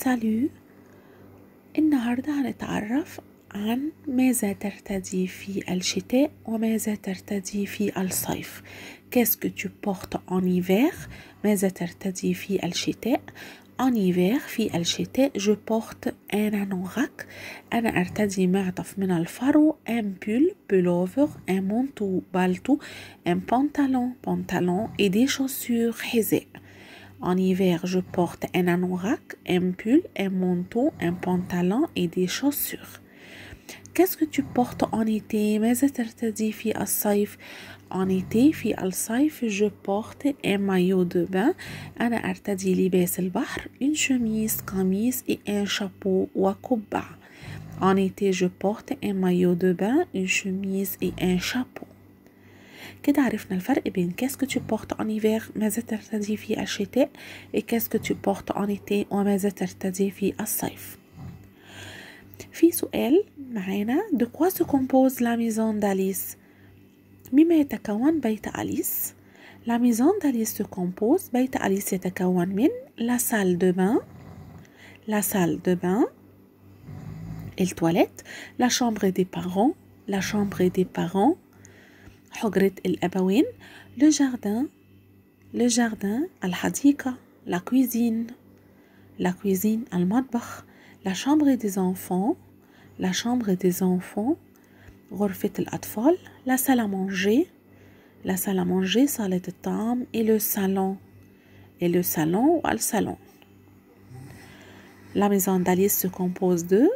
Salut النهاردة هنتعرف عن ماذا ترتدي في الشتاء وماذا Fi في الصيف Qu'est-ce que tu portes en hiver ماذا En hiver je porte un anorak un أرتدي un pull pullover un manteau un pantalon pantalon et des chaussures حذاء en hiver, je porte un anorak, un pull, un manteau, un pantalon et des chaussures. Qu'est-ce que tu portes en été En été, je porte un maillot de bain. une chemise, camise et un chapeau ou En été, je porte un maillot de bain, une chemise et un chapeau. كده عرفنا الفرق que tu portes en hiver ماذا ترتدي et qu'est-ce que tu portes en été وماذا ترتدي في الصيف في سؤال معانا de quoi se compose la maison d'Alice مما يتكون بيت أليس La maison d'Alice se compose بيت أليس يتكون من la salle de bain la salle de bain et le toilette la chambre des parents la chambre des parents le jardin, le jardin al-Hadika, la cuisine, la cuisine al-Madbach, la chambre des enfants, la chambre des enfants, la salle à manger, la salle à manger, salle de tâme et le salon. Et le salon al-salon. La maison d'Alice se compose de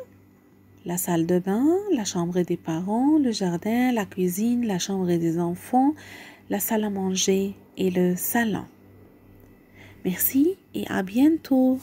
la salle de bain, la chambre des parents, le jardin, la cuisine, la chambre des enfants, la salle à manger et le salon. Merci et à bientôt.